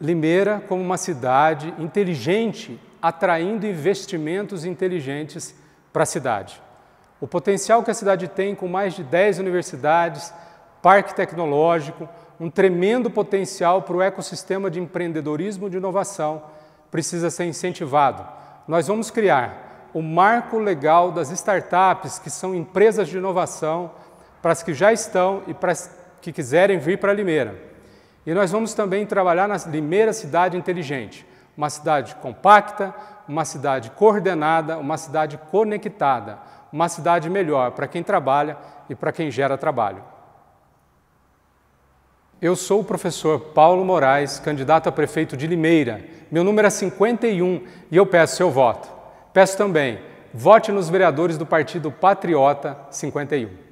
Limeira como uma cidade inteligente, atraindo investimentos inteligentes para a cidade. O potencial que a cidade tem com mais de 10 universidades, parque tecnológico, um tremendo potencial para o ecossistema de empreendedorismo de inovação precisa ser incentivado. Nós vamos criar o marco legal das startups, que são empresas de inovação, para as que já estão e para as que quiserem vir para Limeira. E nós vamos também trabalhar na primeira cidade inteligente, uma cidade compacta, uma cidade coordenada, uma cidade conectada, uma cidade melhor para quem trabalha e para quem gera trabalho. Eu sou o professor Paulo Moraes, candidato a prefeito de Limeira. Meu número é 51 e eu peço seu voto. Peço também, vote nos vereadores do Partido Patriota 51.